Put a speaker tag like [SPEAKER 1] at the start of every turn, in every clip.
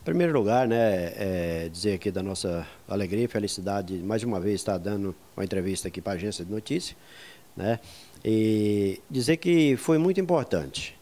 [SPEAKER 1] Em primeiro lugar, né, é dizer aqui da nossa alegria e felicidade de mais uma vez estar dando uma entrevista aqui para a agência de notícias, né, e dizer que foi muito importante.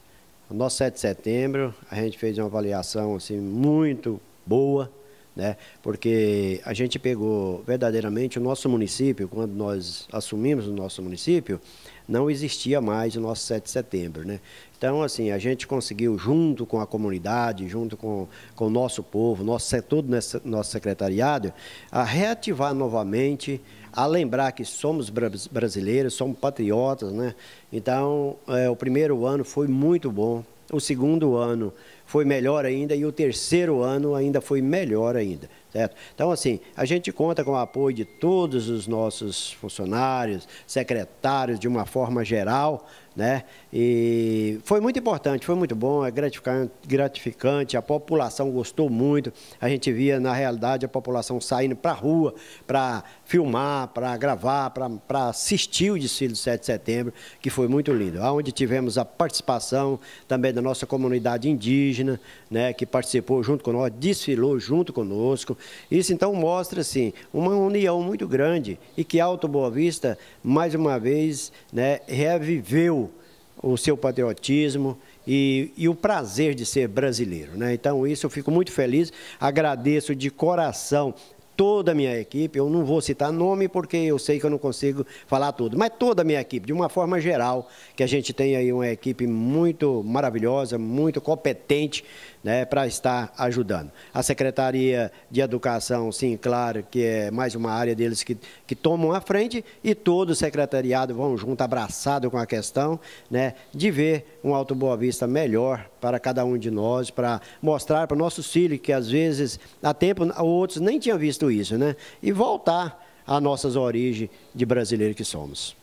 [SPEAKER 1] No nosso 7 de setembro, a gente fez uma avaliação assim, muito boa, né? Porque a gente pegou verdadeiramente o nosso município, quando nós assumimos o nosso município, não existia mais o nosso 7 de setembro, né? Então, assim, a gente conseguiu, junto com a comunidade, junto com, com o nosso povo, nosso, todo nosso secretariado, a reativar novamente, a lembrar que somos brasileiros, somos patriotas, né? Então, é, o primeiro ano foi muito bom, o segundo ano foi melhor ainda e o terceiro ano ainda foi melhor ainda. Certo? Então, assim, a gente conta com o apoio de todos os nossos funcionários, secretários, de uma forma geral, né? E foi muito importante, foi muito bom, é gratificante, a população gostou muito. A gente via, na realidade, a população saindo para a rua para filmar, para gravar, para assistir o desfile do 7 de setembro, que foi muito lindo. Onde tivemos a participação também da nossa comunidade indígena, indígena, né, que participou junto conosco, desfilou junto conosco. Isso então mostra assim uma união muito grande e que Alto Boa Vista mais uma vez, né, reviveu o seu patriotismo e, e, o prazer de ser brasileiro. Né? Então, isso eu fico muito feliz, agradeço de coração toda a minha equipe, eu não vou citar nome porque eu sei que eu não consigo falar tudo, mas toda a minha equipe, de uma forma geral, que a gente tem aí uma equipe muito maravilhosa, muito competente né, para estar ajudando. A Secretaria de Educação, sim, claro, que é mais uma área deles que, que tomam a frente e todo o secretariado vão junto, abraçado com a questão né, de ver um Alto Boa Vista melhor para cada um de nós, para mostrar para nossos filhos que às vezes há tempo outros nem tinham visto isso, né? E voltar às nossas origens de brasileiro que somos.